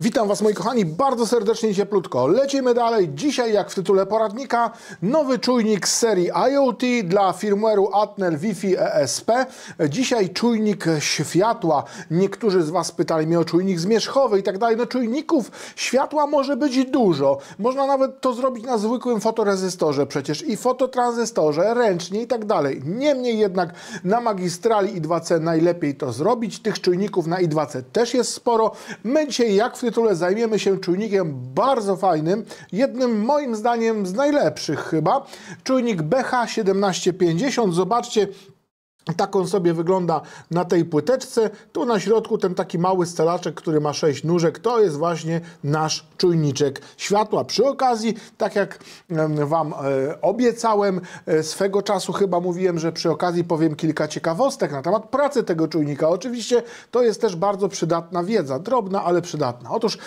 Witam Was moi kochani bardzo serdecznie i cieplutko. Lecimy dalej. Dzisiaj, jak w tytule poradnika, nowy czujnik z serii IoT dla firmware'u Atnel Wi-Fi ESP. Dzisiaj czujnik światła. Niektórzy z Was pytali mnie o czujnik zmierzchowy i tak dalej. No czujników światła może być dużo. Można nawet to zrobić na zwykłym fotorezystorze przecież i fototranzystorze, ręcznie i tak dalej. Niemniej jednak na magistrali I2C najlepiej to zrobić. Tych czujników na I2C też jest sporo. My dzisiaj, jak w tytule zajmiemy się czujnikiem bardzo fajnym, jednym moim zdaniem z najlepszych chyba, czujnik BH1750. Zobaczcie, tak on sobie wygląda na tej płyteczce. Tu na środku ten taki mały stelaczek, który ma 6 nóżek, to jest właśnie nasz czujniczek światła. Przy okazji, tak jak Wam e, obiecałem, e, swego czasu chyba mówiłem, że przy okazji powiem kilka ciekawostek na temat pracy tego czujnika. Oczywiście to jest też bardzo przydatna wiedza, drobna, ale przydatna. Otóż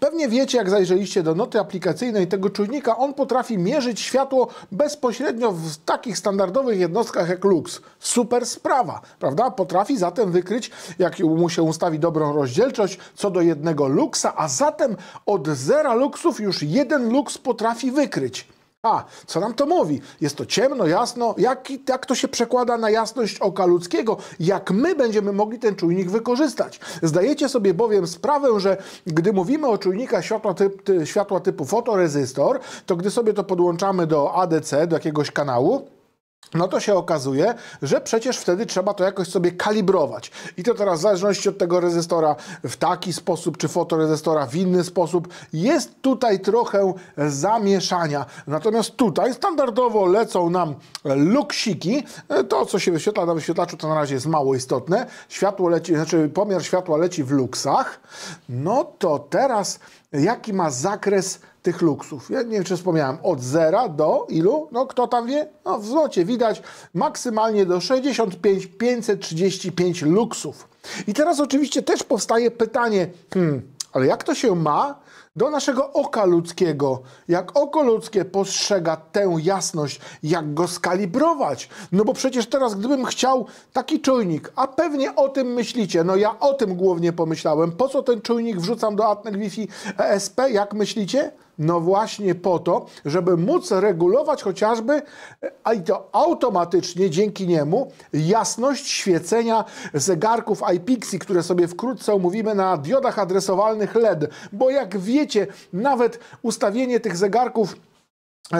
pewnie wiecie, jak zajrzeliście do noty aplikacyjnej tego czujnika, on potrafi mierzyć światło bezpośrednio w takich standardowych jednostkach jak lux, super sprawa, prawda? Potrafi zatem wykryć, jak mu się ustawi dobrą rozdzielczość, co do jednego luksa, a zatem od zera luksów już jeden luks potrafi wykryć. A, co nam to mówi? Jest to ciemno, jasno. Jak, jak to się przekłada na jasność oka ludzkiego? Jak my będziemy mogli ten czujnik wykorzystać? Zdajecie sobie bowiem sprawę, że gdy mówimy o czujnikach światła, typ, ty, światła typu fotorezystor, to gdy sobie to podłączamy do ADC, do jakiegoś kanału, no to się okazuje, że przecież wtedy trzeba to jakoś sobie kalibrować. I to teraz w zależności od tego rezystora w taki sposób, czy fotorezystora w inny sposób, jest tutaj trochę zamieszania. Natomiast tutaj standardowo lecą nam luksiki. To, co się wyświetla na wyświetlaczu, to na razie jest mało istotne. Światło leci, znaczy pomiar światła leci w luksach. No to teraz jaki ma zakres tych luksów. Ja nie wiem, czy wspomniałem, od zera do ilu? No kto tam wie? No w złocie widać maksymalnie do 65 535 luksów. I teraz oczywiście też powstaje pytanie, hmm, ale jak to się ma do naszego oka ludzkiego? Jak oko ludzkie postrzega tę jasność? Jak go skalibrować? No bo przecież teraz, gdybym chciał taki czujnik, a pewnie o tym myślicie, no ja o tym głównie pomyślałem, po co ten czujnik wrzucam do Atmek Wi-Fi ESP, jak myślicie? No właśnie po to, żeby móc regulować chociażby, a e, i to automatycznie dzięki niemu, jasność świecenia zegarków iPixie, które sobie wkrótce omówimy na diodach adresowalnych LED. Bo jak wiecie, nawet ustawienie tych zegarków E,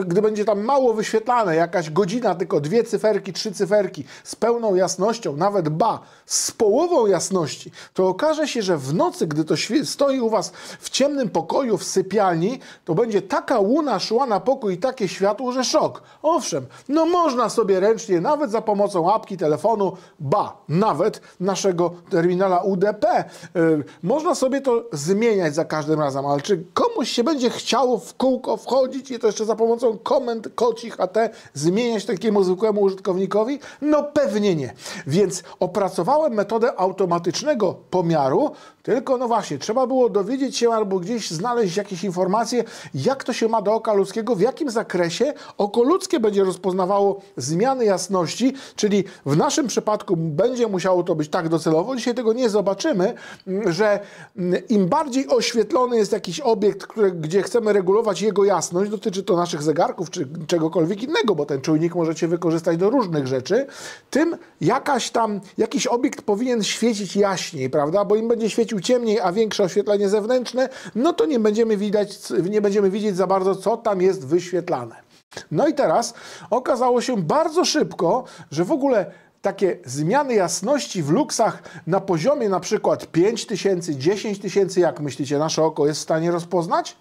e, gdy będzie tam mało wyświetlane, jakaś godzina, tylko dwie cyferki, trzy cyferki, z pełną jasnością, nawet ba, z połową jasności, to okaże się, że w nocy, gdy to stoi u Was w ciemnym pokoju, w sypialni, to będzie taka łuna szła na pokój i takie światło, że szok. Owszem, no można sobie ręcznie, nawet za pomocą apki telefonu, ba, nawet naszego terminala UDP, yy, e, można sobie to zmieniać za każdym razem, ale czy komuś się będzie chciało w kółko, wchodzić i to jeszcze za pomocą komend kocich AT zmieniać takiemu zwykłemu użytkownikowi? No pewnie nie. Więc opracowałem metodę automatycznego pomiaru, tylko, no właśnie, trzeba było dowiedzieć się albo gdzieś znaleźć jakieś informacje, jak to się ma do oka ludzkiego, w jakim zakresie oko ludzkie będzie rozpoznawało zmiany jasności, czyli w naszym przypadku będzie musiało to być tak docelowo. Dzisiaj tego nie zobaczymy, mm, że mm, im bardziej oświetlony jest jakiś obiekt, który, gdzie chcemy regulować jego jasność, dotyczy to naszych zegarków czy czegokolwiek innego, bo ten czujnik możecie wykorzystać do różnych rzeczy, tym jakaś tam, jakiś obiekt powinien świecić jaśniej, prawda? Bo im będzie świecił świecił ciemniej, a większe oświetlenie zewnętrzne, no to nie będziemy, widać, nie będziemy widzieć za bardzo, co tam jest wyświetlane. No i teraz okazało się bardzo szybko, że w ogóle takie zmiany jasności w luksach na poziomie na przykład 5000, 10000, jak myślicie, nasze oko jest w stanie rozpoznać?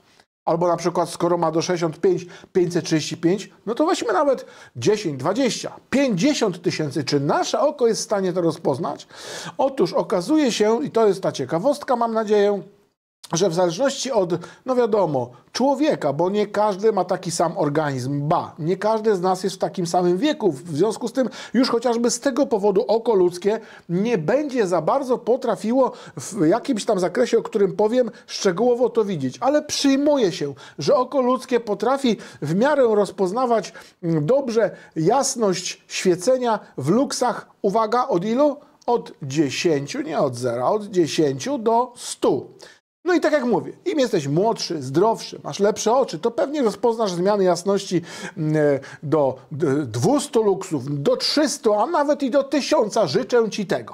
Albo na przykład skoro ma do 65 535, no to weźmy nawet 10, 20, 50 tysięcy. Czy nasze oko jest w stanie to rozpoznać? Otóż okazuje się, i to jest ta ciekawostka, mam nadzieję, że w zależności od, no wiadomo, człowieka, bo nie każdy ma taki sam organizm, ba, nie każdy z nas jest w takim samym wieku, w związku z tym już chociażby z tego powodu oko ludzkie nie będzie za bardzo potrafiło w jakimś tam zakresie, o którym powiem, szczegółowo to widzieć, ale przyjmuje się, że oko ludzkie potrafi w miarę rozpoznawać mm, dobrze jasność świecenia w luksach, uwaga, od ilu? Od 10, nie od zera, od 10 do 100. No i tak jak mówię, im jesteś młodszy, zdrowszy, masz lepsze oczy, to pewnie rozpoznasz zmiany jasności mm, e, do 200 luksów, do 300, a nawet i do 1000. Życzę ci tego.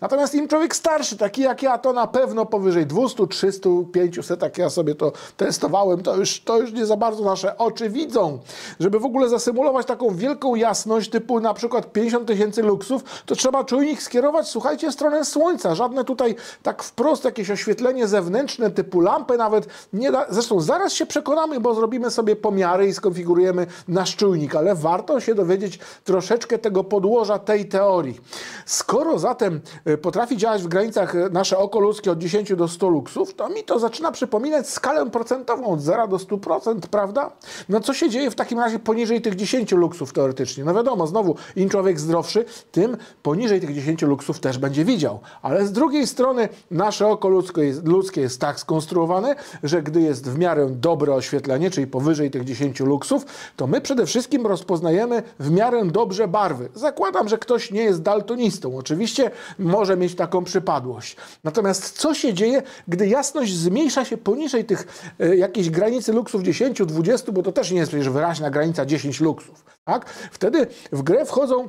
Natomiast im człowiek starszy, taki jak ja, to na pewno powyżej 200, 300, 500, tak ja sobie to testowałem, to już, to już nie za bardzo nasze oczy widzą. Żeby w ogóle zasymulować taką wielką jasność typu na przykład 50 tysięcy luksów, to trzeba czujnik skierować, słuchajcie, w stronę Słońca. Żadne tutaj tak wprost jakieś oświetlenie zewnętrzne, zewnętrzne typu lampy nawet nie da, zresztą zaraz się przekonamy, bo zrobimy sobie pomiary i skonfigurujemy nasz czujnik, ale warto się dowiedzieć troszeczkę tego podłoża tej teorii. Skoro zatem e, potrafi działać w granicach e, nasze oko ludzkie od 10 do 100 luksów, to mi to zaczyna przypominać skalę procentową od 0 do 100%, prawda? No co się dzieje w takim razie poniżej tych 10 luksów teoretycznie? No wiadomo, znowu, im człowiek zdrowszy, tym poniżej tych 10 luksów też będzie widział. Ale z drugiej strony nasze oko ludzkie jest, ludzkie jest jest tak skonstruowane, że gdy jest w miarę dobre oświetlenie, czyli powyżej tych 10 luksów, to my przede wszystkim rozpoznajemy w miarę dobrze barwy. Zakładam, że ktoś nie jest daltonistą. Oczywiście może mieć taką przypadłość. Natomiast co się dzieje, gdy jasność zmniejsza się poniżej tych y, jakiejś granicy luksów 10, 20, bo to też nie jest przecież wyraźna granica 10 luksów. Tak? Wtedy w grę wchodzą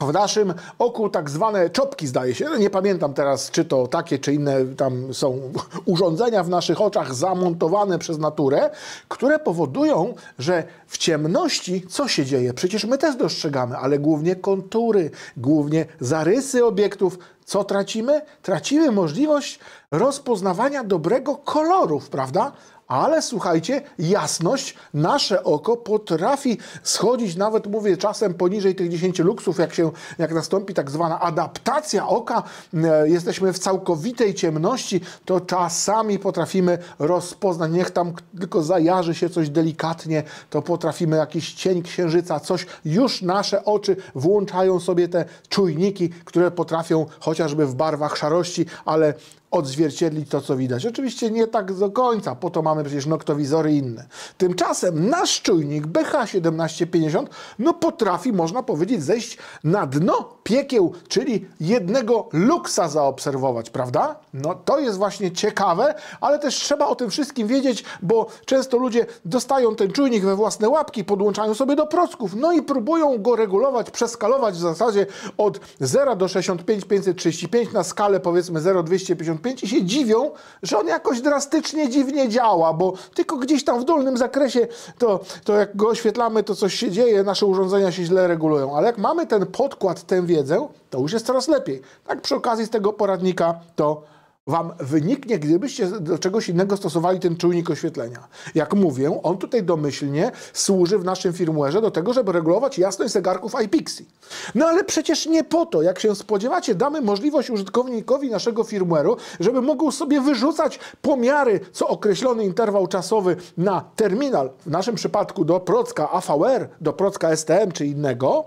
w naszym oku tak zwane czopki, zdaje się. Nie pamiętam teraz, czy to takie, czy inne tam są urządzenia w naszych oczach zamontowane przez naturę, które powodują, że w ciemności co się dzieje? Przecież my też dostrzegamy, ale głównie kontury, głównie zarysy obiektów. Co tracimy? Tracimy możliwość rozpoznawania dobrego kolorów, prawda? ale słuchajcie, jasność, nasze oko potrafi schodzić nawet, mówię, czasem poniżej tych 10 luksów, jak się, jak nastąpi tak zwana adaptacja oka, e, jesteśmy w całkowitej ciemności, to czasami potrafimy rozpoznać, niech tam tylko zajarzy się coś delikatnie, to potrafimy jakiś cień księżyca, coś, już nasze oczy włączają sobie te czujniki, które potrafią chociażby w barwach szarości, ale odzwierciedlić to, co widać. Oczywiście nie tak do końca, po to mamy przecież noktowizory inne. Tymczasem nasz czujnik BH1750 no potrafi, można powiedzieć, zejść na dno piekieł, czyli jednego luksa zaobserwować, prawda? No to jest właśnie ciekawe, ale też trzeba o tym wszystkim wiedzieć, bo często ludzie dostają ten czujnik we własne łapki, podłączają sobie do procków, no i próbują go regulować, przeskalować w zasadzie od 0 do 65 535 na skalę powiedzmy 0,250 5 i się dziwią, że on jakoś drastycznie dziwnie działa, bo tylko gdzieś tam w dolnym zakresie to, to jak go oświetlamy, to coś się dzieje, nasze urządzenia się źle regulują. Ale jak mamy ten podkład, tę wiedzę, to już jest coraz lepiej. Tak przy okazji z tego poradnika to wam wyniknie, gdybyście do czegoś innego stosowali ten czujnik oświetlenia. Jak mówię, on tutaj domyślnie służy w naszym firmware'ze do tego, żeby regulować jasność zegarków iPixie. No ale przecież nie po to, jak się spodziewacie, damy możliwość użytkownikowi naszego firmware'u, żeby mógł sobie wyrzucać pomiary co określony interwał czasowy na terminal, w naszym przypadku do procka AVR, do procka STM czy innego,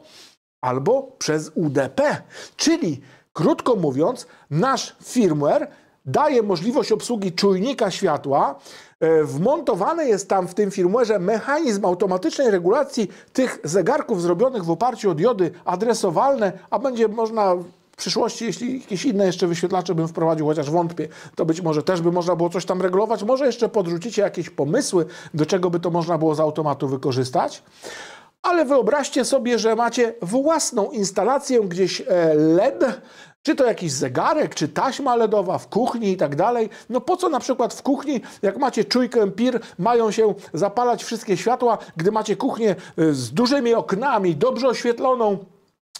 albo przez UDP, czyli Krótko mówiąc, nasz firmware daje możliwość obsługi czujnika światła. E, Wmontowany jest tam w tym firmware'ze mechanizm automatycznej regulacji tych zegarków zrobionych w oparciu o diody adresowalne, a będzie można w przyszłości, jeśli jakieś inne jeszcze wyświetlacze bym wprowadził, chociaż wątpię, to być może też by można było coś tam regulować. Może jeszcze podrzucicie jakieś pomysły, do czego by to można było z automatu wykorzystać. Ale wyobraźcie sobie, że macie własną instalację gdzieś e, LED czy to jakiś zegarek, czy taśma LEDowa w kuchni i tak dalej. No po co na przykład w kuchni, jak macie czujkę pir, mają się zapalać wszystkie światła, gdy macie kuchnię y, z dużymi oknami, dobrze oświetloną,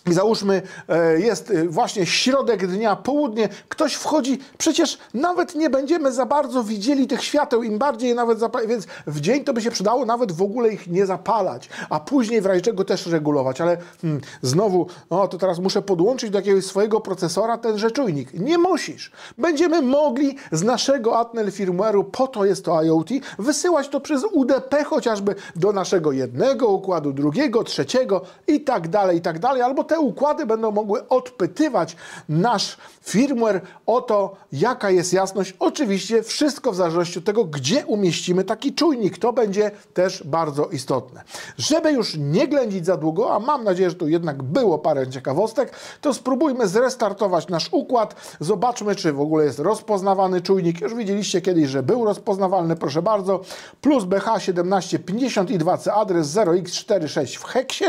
i załóżmy, e, jest e, właśnie środek dnia, południe, ktoś wchodzi, przecież nawet nie będziemy za bardzo widzieli tych świateł, im bardziej nawet zapalać, więc w dzień to by się przydało nawet w ogóle ich nie zapalać, a później w razie czego też regulować, ale hmm, znowu, no to teraz muszę podłączyć do jakiegoś swojego procesora ten rzeczujnik. Nie musisz. Będziemy mogli z naszego Atnel firmware'u, po to jest to IoT, wysyłać to przez UDP chociażby do naszego jednego układu, drugiego, trzeciego i tak dalej, i tak dalej, albo te te układy będą mogły odpytywać nasz firmware o to, jaka jest jasność. Oczywiście wszystko w zależności od tego, gdzie umieścimy taki czujnik. To będzie też bardzo istotne. Żeby już nie ględzić za długo, a mam nadzieję, że tu jednak było parę ciekawostek, to spróbujmy zrestartować nasz układ. Zobaczmy, czy w ogóle jest rozpoznawany czujnik. Już widzieliście kiedyś, że był rozpoznawalny, proszę bardzo. Plus BH1752C adres 0x46 w heksie.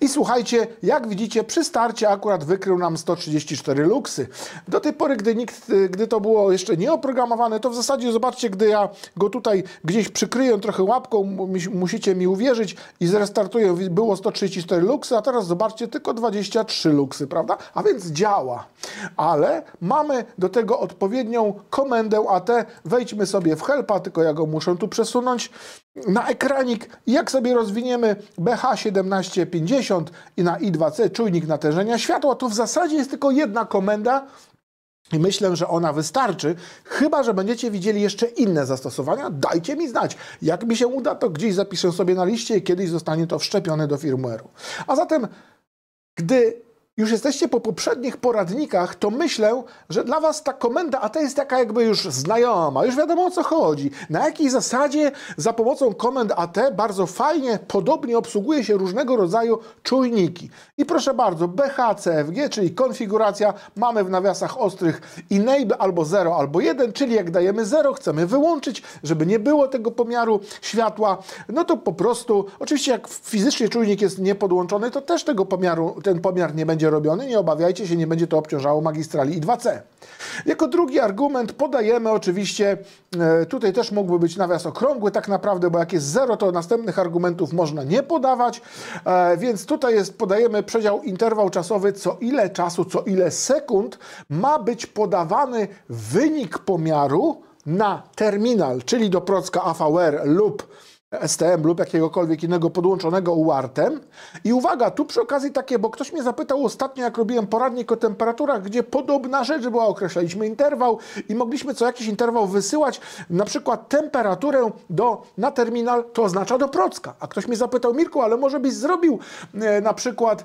I słuchajcie, jak widzicie, widzicie, przy starcie akurat wykrył nam 134 luksy. Do tej pory, gdy nikt, gdy to było jeszcze nieoprogramowane, to w zasadzie zobaczcie, gdy ja go tutaj gdzieś przykryję trochę łapką, musicie mi uwierzyć i zrestartuję, było 134 luksy, a teraz zobaczcie, tylko 23 luksy, prawda? A więc działa. Ale mamy do tego odpowiednią komendę AT. Wejdźmy sobie w helpa, tylko ja go muszę tu przesunąć na ekranik. Jak sobie rozwiniemy BH1750 i na I2C czujnik natężenia światła, to w zasadzie jest tylko jedna komenda, i myślę, że ona wystarczy, chyba że będziecie widzieli jeszcze inne zastosowania. Dajcie mi znać. Jak mi się uda, to gdzieś zapiszę sobie na liście i kiedyś zostanie to wszczepione do firmware'u. A zatem, gdy już jesteście po poprzednich poradnikach, to myślę, że dla Was ta komenda AT jest taka jakby już znajoma, już wiadomo o co chodzi. Na jakiej zasadzie za pomocą komend AT bardzo fajnie, podobnie obsługuje się różnego rodzaju czujniki. I proszę bardzo, BHCFG, czyli konfiguracja, mamy w nawiasach ostrych enable albo 0 albo 1, czyli jak dajemy 0, chcemy wyłączyć, żeby nie było tego pomiaru światła, no to po prostu, oczywiście jak fizycznie czujnik jest niepodłączony, to też tego pomiaru, ten pomiar nie będzie będzie robiony, nie obawiajcie się, nie będzie to obciążało magistrali I2C. Jako drugi argument podajemy oczywiście, e, tutaj też mógłby być nawias okrągły tak naprawdę, bo jak jest zero, to następnych argumentów można nie podawać, e, więc tutaj jest, podajemy przedział interwał czasowy, co ile czasu, co ile sekund ma być podawany wynik pomiaru na terminal, czyli do procka AVR lub STM lub jakiegokolwiek innego podłączonego UARTem. I uwaga, tu przy okazji takie, bo ktoś mnie zapytał ostatnio, jak robiłem poradnik o temperaturach, gdzie podobna rzecz była, określaliśmy interwał i mogliśmy co jakiś interwał wysyłać na przykład temperaturę do, na terminal, to oznacza do Procka. A ktoś mnie zapytał, Mirku, ale może byś zrobił e, na przykład e,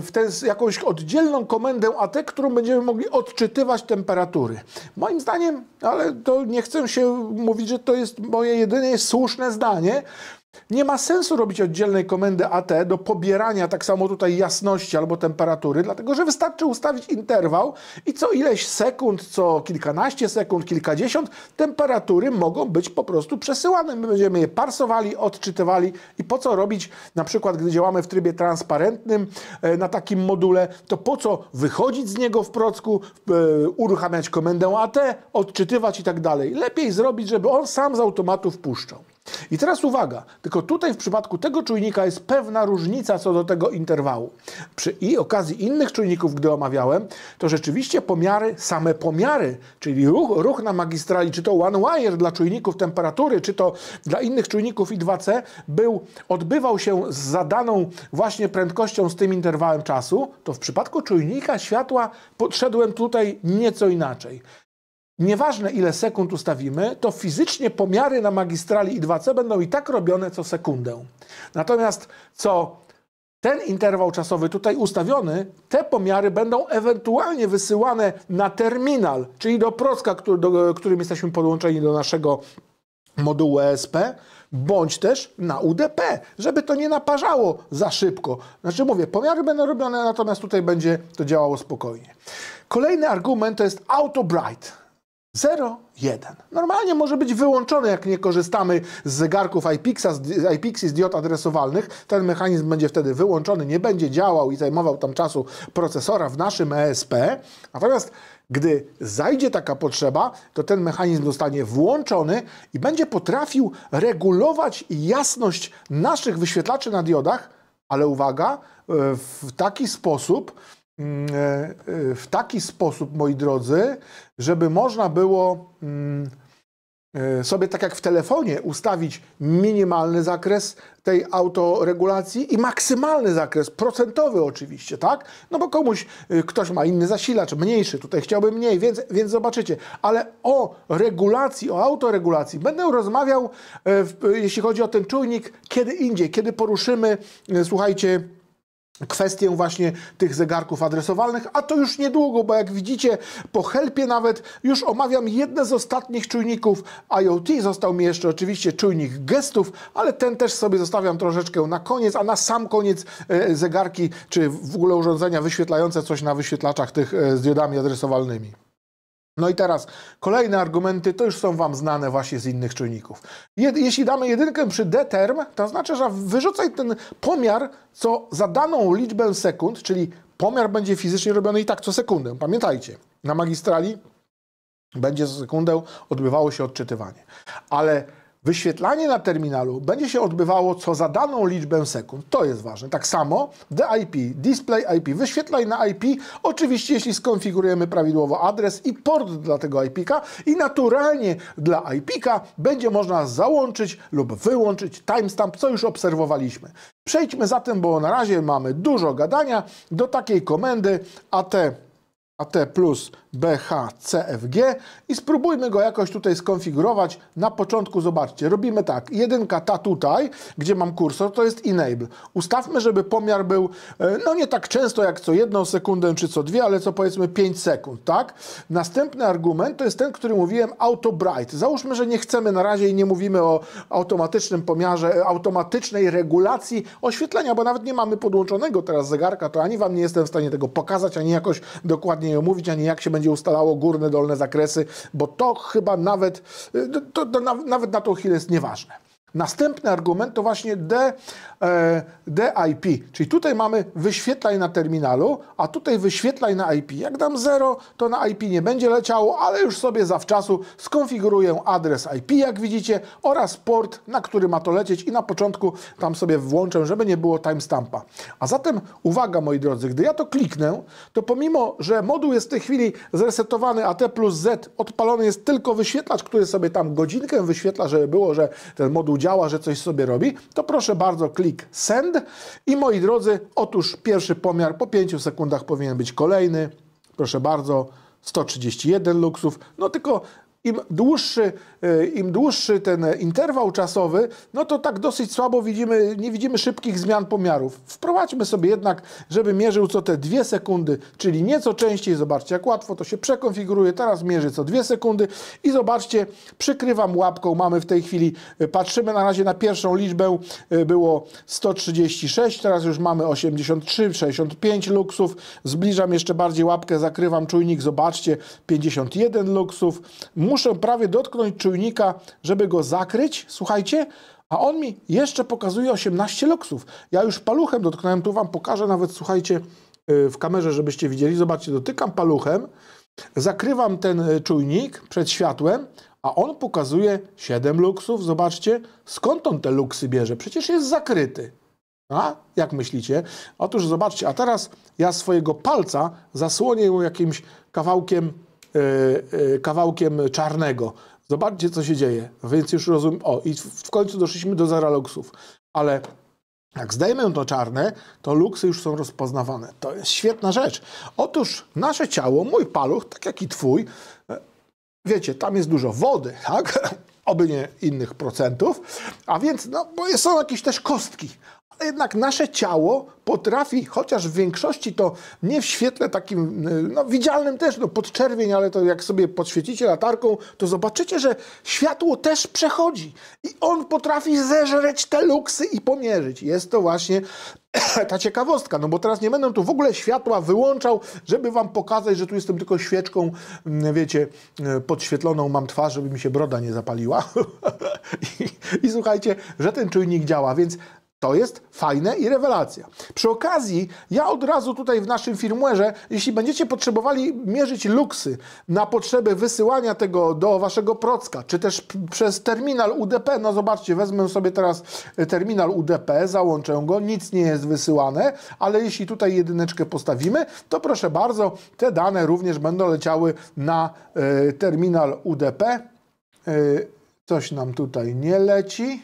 w ten, jakąś oddzielną komendę AT, którą będziemy mogli odczytywać temperatury. Moim zdaniem, ale to nie chcę się mówić, że to jest moje jedynie słuszne zdanie, nie. ma sensu robić oddzielnej komendy AT do pobierania tak samo tutaj jasności albo temperatury, dlatego że wystarczy ustawić interwał i co ileś sekund, co kilkanaście sekund, kilkadziesiąt, temperatury mogą być po prostu przesyłane. My będziemy je parsowali, odczytywali i po co robić, na przykład gdy działamy w trybie transparentnym e, na takim module, to po co wychodzić z niego w procku, e, uruchamiać komendę AT, odczytywać i tak dalej. Lepiej zrobić, żeby on sam z automatu wpuszczał. I teraz uwaga, tylko tutaj w przypadku tego czujnika jest pewna różnica co do tego interwału. Przy i okazji innych czujników, gdy omawiałem, to rzeczywiście pomiary, same pomiary, czyli ruch, ruch na magistrali, czy to one wire dla czujników temperatury, czy to dla innych czujników I2C, był, odbywał się z zadaną właśnie prędkością z tym interwałem czasu, to w przypadku czujnika światła podszedłem tutaj nieco inaczej nieważne ile sekund ustawimy, to fizycznie pomiary na magistrali I2C będą i tak robione co sekundę. Natomiast co ten interwał czasowy tutaj ustawiony, te pomiary będą ewentualnie wysyłane na terminal, czyli do procka, który, do, którym jesteśmy podłączeni do naszego modułu ESP, bądź też na UDP, żeby to nie naparzało za szybko. Znaczy mówię, pomiary będą robione, natomiast tutaj będzie to działało spokojnie. Kolejny argument to jest auto bright. 0,1. Normalnie może być wyłączony, jak nie korzystamy z zegarków IPXa, z z diod adresowalnych. Ten mechanizm będzie wtedy wyłączony, nie będzie działał i zajmował tam czasu procesora w naszym ESP. Natomiast gdy zajdzie taka potrzeba, to ten mechanizm zostanie włączony i będzie potrafił regulować jasność naszych wyświetlaczy na diodach, ale uwaga, e, w taki sposób, Mm, e, e, w taki sposób, moi drodzy, żeby można było mm, e, sobie tak jak w telefonie ustawić minimalny zakres tej autoregulacji i maksymalny zakres, procentowy oczywiście, tak? No bo komuś, y, ktoś ma inny zasilacz, mniejszy, tutaj chciałby mniej, więc, więc zobaczycie. Ale o regulacji, o autoregulacji będę rozmawiał, jeśli chodzi o ten czujnik, kiedy indziej, kiedy poruszymy, y, słuchajcie, kwestię właśnie tych zegarków adresowalnych, a to już niedługo, bo jak widzicie po helpie nawet już omawiam jedne z ostatnich czujników IoT. Został mi jeszcze oczywiście czujnik gestów, ale ten też sobie zostawiam troszeczkę na koniec, a na sam koniec e, zegarki czy w ogóle urządzenia wyświetlające coś na wyświetlaczach tych e, z diodami adresowalnymi. No i teraz kolejne argumenty, to już są Wam znane właśnie z innych czynników. jeśli damy jedynkę przy determ, to znaczy, że wyrzucaj ten pomiar co za daną liczbę sekund, czyli pomiar będzie fizycznie robiony i tak co sekundę. Pamiętajcie, na magistrali będzie co sekundę odbywało się odczytywanie. Ale Wyświetlanie na terminalu będzie się odbywało co za daną liczbę sekund. To jest ważne. Tak samo DIP, Display IP, wyświetlaj na IP, oczywiście jeśli skonfigurujemy prawidłowo adres i port dla tego IPK i naturalnie dla IPK będzie można załączyć lub wyłączyć timestamp, co już obserwowaliśmy. Przejdźmy zatem, bo na razie mamy dużo gadania, do takiej komendy AT AT plus BHCFG i spróbujmy go jakoś tutaj skonfigurować. Na początku zobaczcie, robimy tak, jedynka ta tutaj, gdzie mam kursor, to jest enable. Ustawmy, żeby pomiar był, e, no nie tak często jak co jedną sekundę czy co dwie, ale co powiedzmy 5 sekund, tak? Następny argument to jest ten, który mówiłem, auto bright. Załóżmy, że nie chcemy na razie i nie mówimy o automatycznym pomiarze, e, automatycznej regulacji oświetlenia, bo nawet nie mamy podłączonego teraz zegarka, to ani Wam nie jestem w stanie tego pokazać, ani jakoś dokładnie dokładnie omówić, ani jak się będzie ustalało górne, dolne zakresy, bo to chyba nawet, y, to, to, to nawet na tą chwilę jest nieważne. Następny argument to właśnie D, e, DIP, czyli tutaj mamy wyświetlaj na terminalu, a tutaj wyświetlaj na IP. Jak dam 0, to na IP nie będzie leciało, ale już sobie zawczasu skonfiguruję adres IP, jak widzicie, oraz port, na który ma to lecieć i na początku tam sobie włączę, żeby nie było timestampa. A zatem uwaga moi drodzy, gdy ja to kliknę, to pomimo, że moduł jest w tej chwili zresetowany, a T plus Z odpalony jest tylko wyświetlacz, który sobie tam godzinkę wyświetla, żeby było, że ten moduł działa, że coś sobie robi, to proszę bardzo klik send i moi drodzy, otóż pierwszy pomiar po 5 sekundach powinien być kolejny. Proszę bardzo, 131 luksów. No tylko im dłuższy, e, im dłuższy ten e, interwał czasowy, no to tak dosyć słabo widzimy, nie widzimy szybkich zmian pomiarów. Wprowadźmy sobie jednak, żeby mierzył co te dwie sekundy, czyli nieco częściej. Zobaczcie, jak łatwo to się przekonfiguruje. Teraz mierzy co dwie sekundy i zobaczcie, przykrywam łapką. Mamy w tej chwili, e, patrzymy na razie na pierwszą liczbę, było 136, teraz już mamy 83, 65 luksów. Zbliżam jeszcze bardziej łapkę, zakrywam czujnik, zobaczcie, 51 luksów muszę prawie dotknąć czujnika, żeby go zakryć, słuchajcie, a on mi jeszcze pokazuje 18 luxów. Ja już paluchem dotknąłem, tu Wam pokażę nawet, słuchajcie, y, w kamerze, żebyście widzieli. Zobaczcie, dotykam paluchem, zakrywam ten y, czujnik przed światłem, a on pokazuje 7 luksów. Zobaczcie, skąd on te luksy bierze? Przecież jest zakryty. A? Jak myślicie? Otóż zobaczcie, a teraz ja swojego palca zasłonię jakimś kawałkiem E, e, kawałkiem czarnego. Zobaczcie, co się dzieje. Więc już rozumiem. O, i w końcu doszliśmy do zaraloksów. Ale jak zdejmę to czarne, to luksy już są rozpoznawane. To jest świetna rzecz. Otóż nasze ciało, mój paluch, tak jak i twój, e, wiecie, tam jest dużo wody, tak? Oby nie innych procentów. A więc, no, bo są jakieś też kostki. A jednak nasze ciało potrafi, chociaż w większości to nie w świetle takim y, no, widzialnym też, no podczerwień, ale to jak sobie podświecicie latarką, to zobaczycie, że światło też przechodzi i on potrafi zeżreć te luksy i pomierzyć. Jest to właśnie ta ciekawostka, no bo teraz nie będę tu w ogóle światła wyłączał, żeby wam pokazać, że tu jestem tylko świeczką, mm, wiecie, y, podświetloną mam twarz, żeby mi się broda nie zapaliła. I, I słuchajcie, że ten czujnik działa, więc to jest fajne i rewelacja. Przy okazji, ja od razu tutaj w naszym firmware'ze, jeśli będziecie potrzebowali mierzyć luksy na potrzeby wysyłania tego do waszego procka, czy też przez terminal UDP, no zobaczcie, wezmę sobie teraz e, terminal UDP, załączę go, nic nie jest wysyłane, ale jeśli tutaj jedyneczkę postawimy, to proszę bardzo, te dane również będą leciały na y, terminal UDP. Y, e, coś nam tutaj nie leci.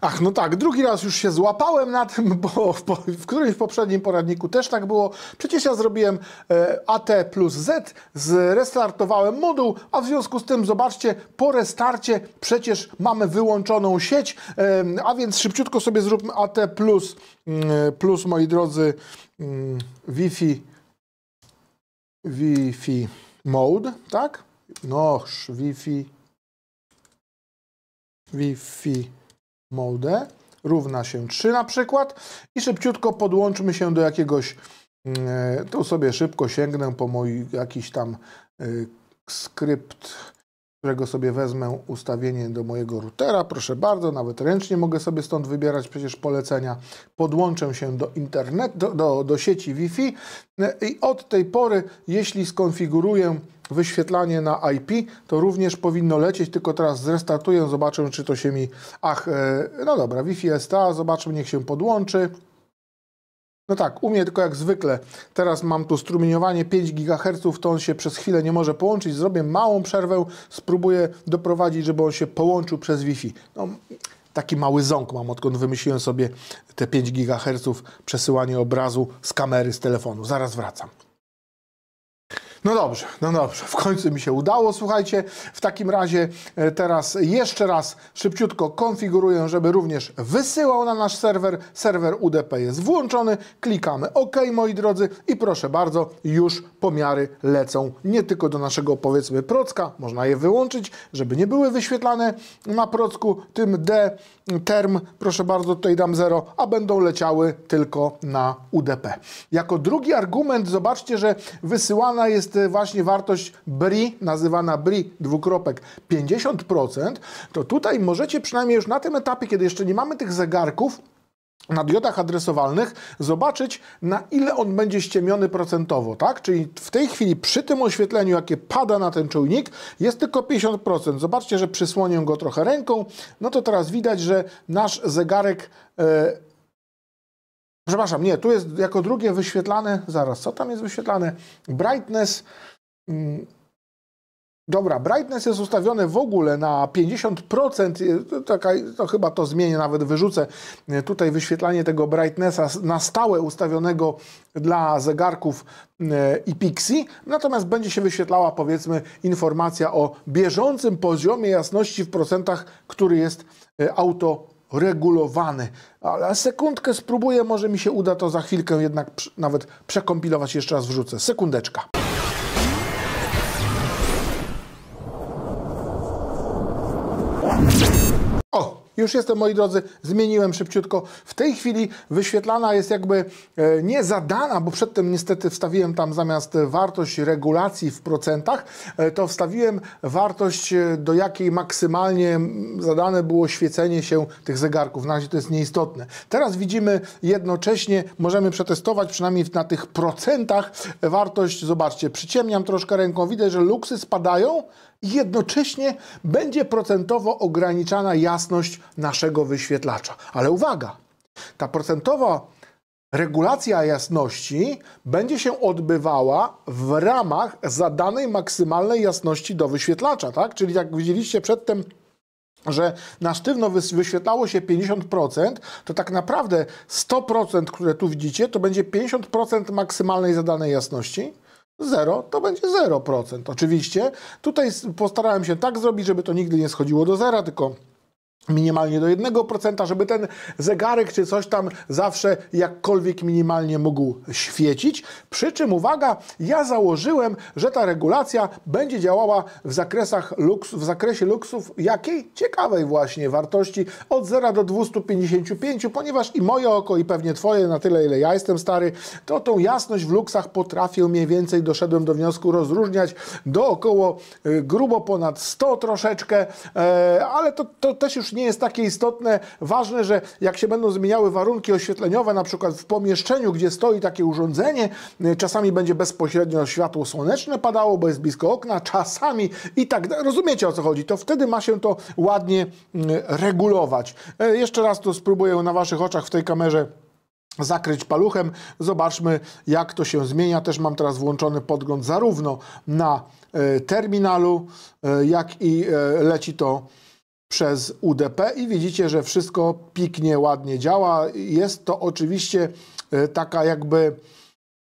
Ach, no tak, drugi raz już się złapałem na tym, bo w, w którymś poprzednim poradniku też tak było. Przecież ja zrobiłem e, AT plus Z, zrestartowałem moduł, a w związku z tym, zobaczcie, po restarcie przecież mamy wyłączoną sieć, e, a więc szybciutko sobie zróbmy AT plus, y, plus moi drodzy, y, Wi-Fi, Wi-Fi mode, tak? Noż, Wi-Fi, Wi-Fi molde równa się 3 na przykład i szybciutko podłączmy się do jakiegoś, mm, e, tu sobie szybko sięgnę po mój jakiś tam e, skrypt, którego sobie wezmę ustawienie do mojego routera, proszę bardzo, nawet ręcznie mogę sobie stąd wybierać przecież polecenia. Podłączę się do internetu, do, do, do sieci Wi-Fi e, i od tej pory, jeśli skonfiguruję wyświetlanie na IP, to również powinno lecieć, tylko teraz zrestartuję, zobaczę, czy to się mi... Ach, e, no dobra, Wi-Fi STA, zobaczmy, niech się podłączy. No tak, umie tylko jak zwykle. Teraz mam tu strumieniowanie 5 GHz, to on się przez chwilę nie może połączyć. Zrobię małą przerwę, spróbuję doprowadzić, żeby on się połączył przez Wi-Fi. No, taki mały ząk mam, odkąd wymyśliłem sobie te 5 GHz przesyłanie obrazu z kamery, z telefonu. Zaraz wracam. No dobrze, no dobrze, w końcu mi się udało, słuchajcie. W takim razie e, teraz jeszcze raz szybciutko konfiguruję, żeby również wysyłał na nasz serwer. Serwer UDP jest włączony, klikamy OK, moi drodzy, i proszę bardzo, już pomiary lecą nie tylko do naszego, powiedzmy, procka, można je wyłączyć, żeby nie były wyświetlane na procku tym D, term, proszę bardzo, tutaj dam 0, a będą leciały tylko na UDP. Jako drugi argument, zobaczcie, że wysyłana jest e, właśnie wartość BRI, nazywana BRI dwukropek 50%, to tutaj możecie przynajmniej już na tym etapie, kiedy jeszcze nie mamy tych zegarków, na diodach adresowalnych zobaczyć, na ile on będzie ściemiony procentowo, tak? Czyli w tej chwili przy tym oświetleniu, jakie pada na ten czujnik, jest tylko 50%. Zobaczcie, że przysłonię go trochę ręką, no to teraz widać, że nasz zegarek... Yy, przepraszam, nie, tu jest jako drugie wyświetlane, zaraz, co tam jest wyświetlane? Brightness... Mm, Dobra, brightness jest ustawiony w ogóle na 50%, taka, to chyba to zmienię, nawet wyrzucę tutaj wyświetlanie tego brightnessa na stałe ustawionego dla zegarków e, i Pixie, natomiast będzie się wyświetlała powiedzmy informacja o bieżącym poziomie jasności w procentach, który jest e, auto regulowany. Ale sekundkę spróbuję, może mi się uda to za chwilkę jednak nawet przekompilować, jeszcze raz wrzucę. Sekundeczka. Już jestem, moi drodzy, zmieniłem szybciutko. W tej chwili wyświetlana jest jakby e, nie zadana, bo przedtem niestety wstawiłem tam zamiast wartość regulacji w procentach, e, to wstawiłem wartość, e, do jakiej maksymalnie zadane było świecenie się tych zegarków. Na razie to jest nieistotne. Teraz widzimy jednocześnie, możemy przetestować przynajmniej na tych procentach wartość. Zobaczcie, przyciemniam troszkę ręką, widać, że luksy spadają, jednocześnie będzie procentowo ograniczana jasność naszego wyświetlacza. Ale uwaga, ta procentowa regulacja jasności będzie się odbywała w ramach zadanej maksymalnej jasności do wyświetlacza, tak? Czyli jak widzieliście przedtem że na sztywno wyświetlało się 50%, to tak naprawdę 100%, które tu widzicie, to będzie 50% maksymalnej zadanej jasności. Zero to będzie 0%. Oczywiście tutaj postarałem się tak zrobić, żeby to nigdy nie schodziło do zera, tylko minimalnie do 1%, żeby ten zegarek czy coś tam zawsze jakkolwiek minimalnie mógł świecić. Przy czym uwaga, ja założyłem, że ta regulacja będzie działała w, zakresach luks, w zakresie luksów jakiej ciekawej właśnie wartości od 0 do 255, ponieważ i moje oko i pewnie twoje na tyle ile ja jestem stary, to tą jasność w luksach potrafię mniej więcej doszedłem do wniosku rozróżniać do około y, grubo ponad 100 troszeczkę, e, ale to, to też już nie nie jest takie istotne. Ważne, że jak się będą zmieniały warunki oświetleniowe, na przykład w pomieszczeniu, gdzie stoi takie urządzenie, y, czasami będzie bezpośrednio światło słoneczne padało, bo jest blisko okna, czasami i tak Rozumiecie o co chodzi? To wtedy ma się to ładnie mm, regulować. E, jeszcze raz to spróbuję na Waszych oczach w tej kamerze zakryć paluchem. Zobaczmy, jak to się zmienia. Też mam teraz włączony podgląd zarówno na e, terminalu, e, jak i leci to przez UDP i widzicie, że wszystko piknie, ładnie działa. Jest to oczywiście e, taka jakby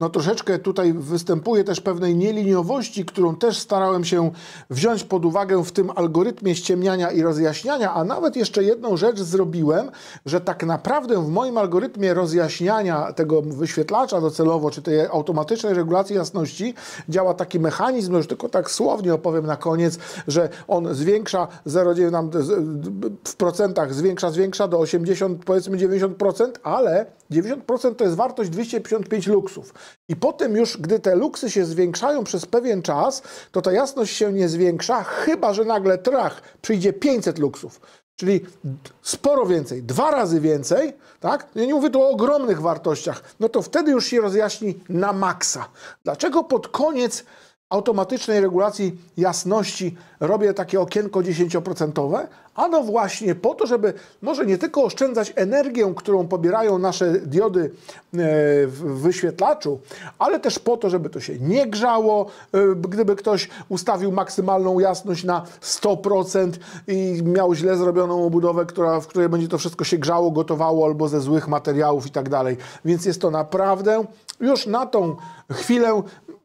no troszeczkę tutaj występuje też pewnej nieliniowości, którą też starałem się wziąć pod uwagę w tym algorytmie ściemniania i rozjaśniania, a nawet jeszcze jedną rzecz zrobiłem, że tak naprawdę w moim algorytmie rozjaśniania tego wyświetlacza docelowo, czy tej automatycznej regulacji jasności działa taki mechanizm, już tylko tak słownie opowiem na koniec, że on zwiększa 0,9 w procentach, zwiększa, zwiększa do 80, powiedzmy 90%, ale 90% to jest wartość 255 luksów. I potem już, gdy te luksy się zwiększają przez pewien czas, to ta jasność się nie zwiększa, chyba że nagle trach przyjdzie 500 luksów. Czyli sporo więcej, dwa razy więcej, tak? Ja nie mówię tu o ogromnych wartościach. No to wtedy już się rozjaśni na maksa. Dlaczego pod koniec automatycznej regulacji jasności robię takie okienko 10%, ano właśnie po to, żeby może nie tylko oszczędzać energię, którą pobierają nasze diody e, w wyświetlaczu, ale też po to, żeby to się nie grzało, e, gdyby ktoś ustawił maksymalną jasność na 100% i miał źle zrobioną obudowę, która, w której będzie to wszystko się grzało, gotowało albo ze złych materiałów i tak dalej. Więc jest to naprawdę już na tą chwilę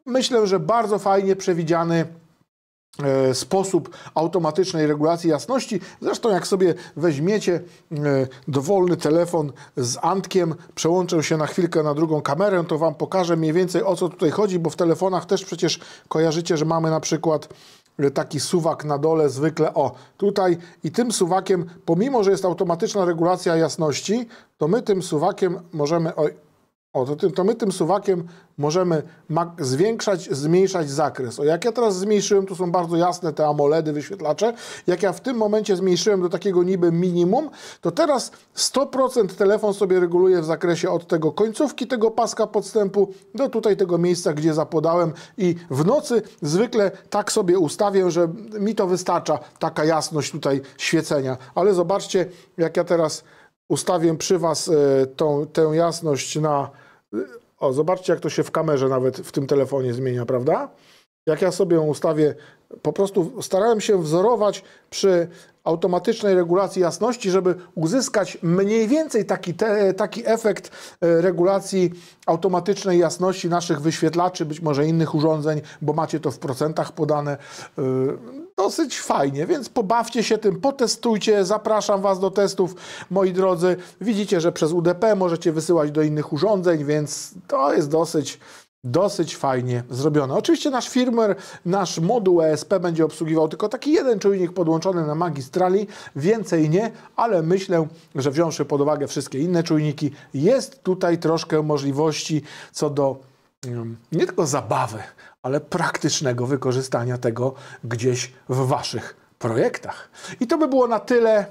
Myślę, że bardzo fajnie przewidziany e, sposób automatycznej regulacji jasności. Zresztą jak sobie weźmiecie e, dowolny telefon z Antkiem, przełączę się na chwilkę na drugą kamerę, to Wam pokażę mniej więcej o co tutaj chodzi, bo w telefonach też przecież kojarzycie, że mamy na przykład e, taki suwak na dole zwykle o tutaj i tym suwakiem, pomimo, że jest automatyczna regulacja jasności, to my tym suwakiem możemy, oj, o, to, tym, to my tym suwakiem możemy zwiększać, zmniejszać zakres. O, jak ja teraz zmniejszyłem, tu są bardzo jasne te AMOLEDy, wyświetlacze. Jak ja w tym momencie zmniejszyłem do takiego niby minimum, to teraz 100% telefon sobie reguluje w zakresie od tego końcówki tego paska podstępu do tutaj tego miejsca, gdzie zapodałem i w nocy zwykle tak sobie ustawię, że mi to wystarcza taka jasność tutaj świecenia. Ale zobaczcie, jak ja teraz ustawię przy Was e, tą, tę jasność na... E, o, zobaczcie, jak to się w kamerze nawet w tym telefonie zmienia, prawda? Jak ja sobie ustawię, po prostu starałem się wzorować przy automatycznej regulacji jasności, żeby uzyskać mniej więcej taki, te, taki efekt e, regulacji automatycznej jasności naszych wyświetlaczy, być może innych urządzeń, bo macie to w procentach podane dosyć fajnie, więc pobawcie się tym, potestujcie, zapraszam Was do testów, moi drodzy. Widzicie, że przez UDP możecie wysyłać do innych urządzeń, więc to jest dosyć dosyć fajnie zrobione. Oczywiście nasz firmware, nasz moduł ESP będzie obsługiwał tylko taki jeden czujnik podłączony na magistrali, więcej nie, ale myślę, że wziąwszy pod uwagę wszystkie inne czujniki, jest tutaj troszkę możliwości co do nie tylko zabawy, ale praktycznego wykorzystania tego gdzieś w Waszych projektach. I to by było na tyle.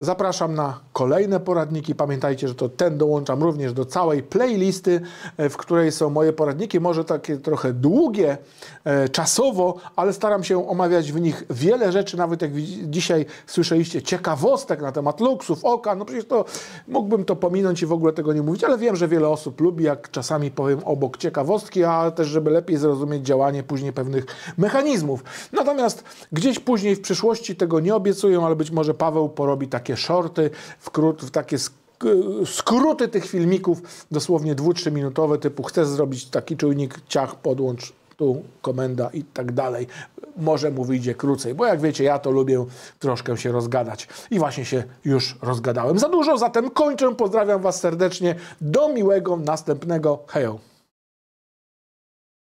Zapraszam na kolejne poradniki. Pamiętajcie, że to ten dołączam również do całej playlisty, e, w której są moje poradniki, może takie trochę długie e, czasowo, ale staram się omawiać w nich wiele rzeczy, nawet jak dzisiaj słyszeliście ciekawostek na temat luksów, oka, no przecież to mógłbym to pominąć i w ogóle tego nie mówić, ale wiem, że wiele osób lubi, jak czasami powiem obok ciekawostki, a też żeby lepiej zrozumieć działanie później pewnych mechanizmów. Natomiast gdzieś później w przyszłości tego nie obiecuję, ale być może Paweł porobi takie takie shorty, wkrót, w takie skróty tych filmików, dosłownie 2-3 minutowe, typu chce zrobić taki czujnik, ciach, podłącz, tu komenda i tak dalej. Może mu wyjdzie krócej, bo jak wiecie, ja to lubię troszkę się rozgadać. I właśnie się już rozgadałem za dużo, zatem kończę. Pozdrawiam Was serdecznie. Do miłego następnego. hej